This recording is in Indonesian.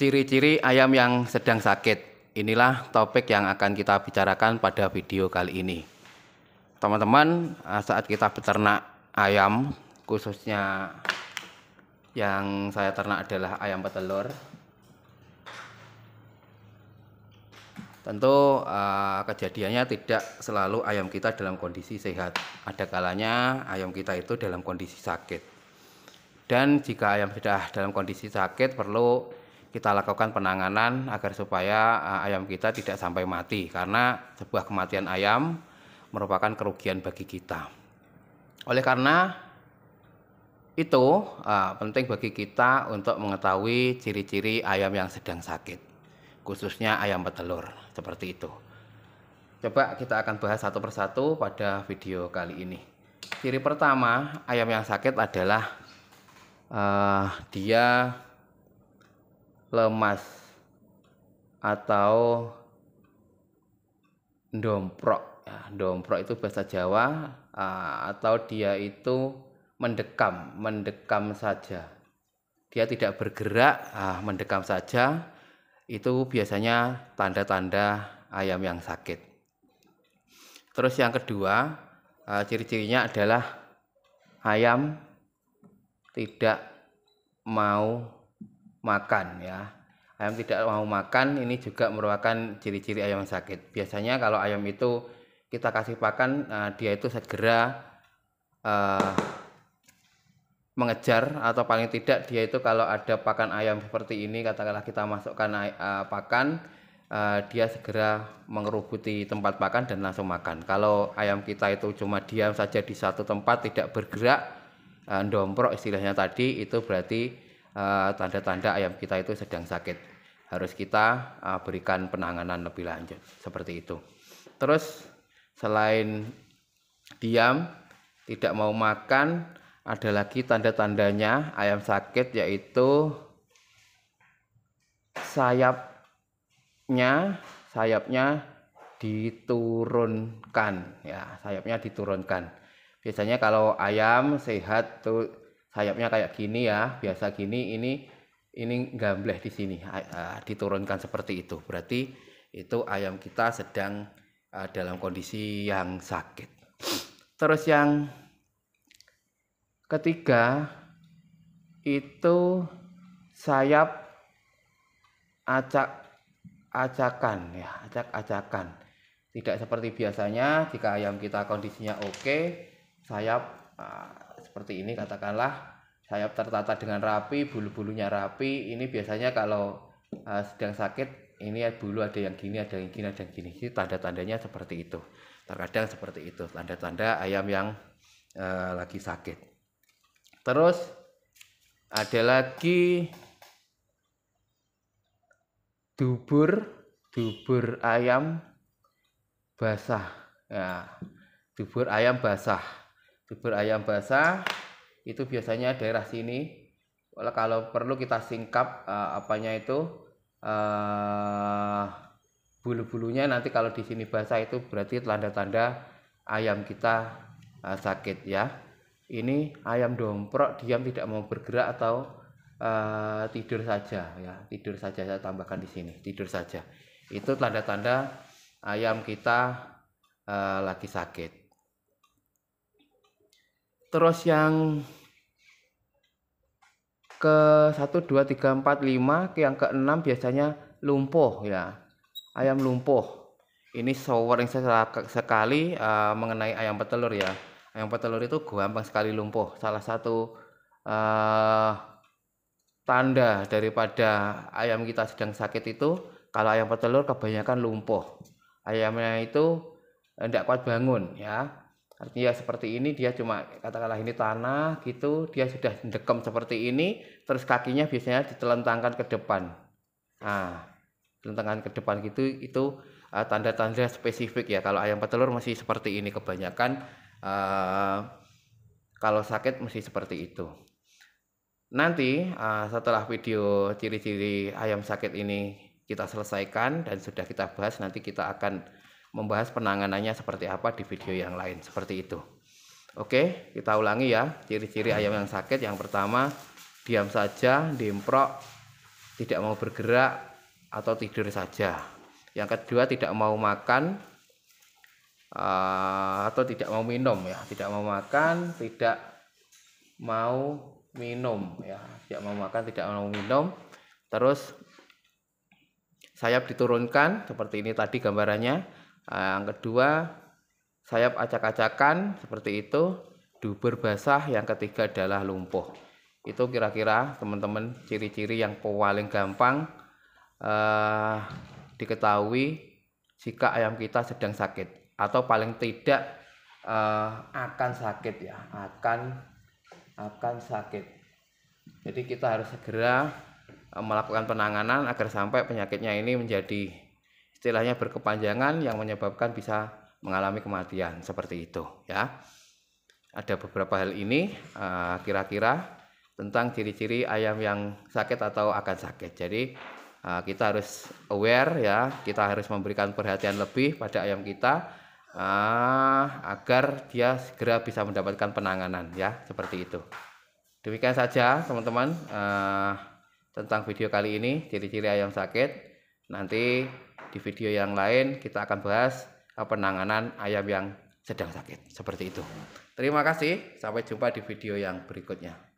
Ciri-ciri ayam yang sedang sakit. Inilah topik yang akan kita bicarakan pada video kali ini. Teman-teman, uh, saat kita beternak ayam, khususnya yang saya ternak adalah ayam petelur. Tentu uh, kejadiannya tidak selalu ayam kita dalam kondisi sehat. Ada kalanya ayam kita itu dalam kondisi sakit. Dan jika ayam sudah dalam kondisi sakit perlu kita lakukan penanganan agar supaya eh, ayam kita tidak sampai mati karena sebuah kematian ayam merupakan kerugian bagi kita. Oleh karena itu eh, penting bagi kita untuk mengetahui ciri-ciri ayam yang sedang sakit, khususnya ayam petelur seperti itu. Coba kita akan bahas satu persatu pada video kali ini. Ciri pertama ayam yang sakit adalah uh, dia lemas atau domprok ya, domprok itu bahasa Jawa atau dia itu mendekam mendekam saja dia tidak bergerak ah, mendekam saja itu biasanya tanda-tanda ayam yang sakit terus yang kedua ciri-cirinya adalah ayam tidak mau makan ya. Ayam tidak mau makan ini juga merupakan ciri-ciri ayam sakit. Biasanya kalau ayam itu kita kasih pakan uh, dia itu segera uh, mengejar atau paling tidak dia itu kalau ada pakan ayam seperti ini katakanlah kita masukkan uh, pakan uh, dia segera mengerubuti tempat pakan dan langsung makan. Kalau ayam kita itu cuma diam saja di satu tempat tidak bergerak uh, domprok istilahnya tadi itu berarti Eh, tanda-tanda uh, ayam kita itu sedang sakit. Harus kita uh, berikan penanganan lebih lanjut seperti itu. Terus selain diam, tidak mau makan, ada lagi tanda-tandanya ayam sakit yaitu sayapnya sayapnya diturunkan ya sayapnya diturunkan biasanya kalau ayam sehat tuh sayapnya kayak gini ya biasa gini ini ini gambleh di sini diturunkan seperti itu berarti itu ayam kita sedang dalam kondisi yang sakit terus yang ketiga itu sayap acak acakan ya acak acakan tidak seperti biasanya jika ayam kita kondisinya oke sayap seperti ini katakanlah sayap tertata dengan rapi bulu-bulunya rapi ini biasanya kalau uh, sedang sakit ini bulu ya ada yang gini ada yang gini ada yang gini itu tanda-tandanya seperti itu terkadang seperti itu tanda-tanda ayam yang uh, lagi sakit terus ada lagi dubur dubur ayam basah ya dubur ayam basah bubur ayam basah itu biasanya daerah sini kalau perlu kita singkap uh, apanya itu uh, bulu-bulunya nanti kalau di sini basah itu berarti tanda-tanda ayam kita uh, sakit ya ini ayam domprok diam tidak mau bergerak atau uh, tidur saja ya tidur saja saya tambahkan di sini tidur saja itu tanda-tanda ayam kita uh, lagi sakit terus yang ke 1 2 3 4 5 yang ke 6 biasanya lumpuh ya. Ayam lumpuh. Ini shower yang sekali uh, mengenai ayam petelur ya. Ayam petelur itu gampang sekali lumpuh. Salah satu uh, tanda daripada ayam kita sedang sakit itu kalau ayam petelur kebanyakan lumpuh. Ayamnya itu tidak eh, kuat bangun ya. Artinya ya seperti ini dia cuma katakanlah ini tanah gitu, dia sudah dekem seperti ini, terus kakinya biasanya ditelentangkan ke depan. nah telentangkan ke depan gitu itu eh, tanda-tanda uh, spesifik ya. Kalau ayam petelur masih seperti ini kebanyakan uh, kalau sakit masih seperti itu. Nanti uh, setelah video ciri-ciri ayam sakit ini kita selesaikan dan sudah kita bahas nanti kita akan membahas penanganannya seperti apa di video yang lain seperti itu. Oke, kita ulangi ya. Ciri-ciri ayam yang sakit yang pertama diam saja, diemprok, tidak mau bergerak atau tidur saja. Yang kedua tidak mau makan eh, atau tidak mau minum ya, tidak mau makan, tidak mau minum ya, tidak mau makan, tidak mau minum. Terus sayap diturunkan seperti ini tadi gambarannya Eh, yang kedua, sayap acak-acakan seperti itu, dubur basah, yang ketiga adalah lumpuh. Itu kira-kira teman-teman ciri-ciri yang paling gampang eh, diketahui jika ayam kita sedang sakit atau paling tidak eh, akan sakit ya, akan akan sakit. Jadi kita harus segera eh, melakukan penanganan agar sampai penyakitnya ini menjadi istilahnya berkepanjangan yang menyebabkan bisa mengalami kematian seperti itu ya. Ada beberapa hal ini eh, kira-kira uh, tentang ciri-ciri ayam yang sakit atau akan sakit. Jadi uh, kita harus aware ya, kita harus memberikan perhatian lebih pada ayam kita uh, agar dia segera bisa mendapatkan penanganan ya, seperti itu. Demikian saja teman-teman uh, tentang video kali ini ciri-ciri ayam sakit. Nanti di video yang lain kita akan bahas eh, penanganan ayam yang sedang sakit. Seperti itu. Terima kasih, sampai jumpa di video yang berikutnya.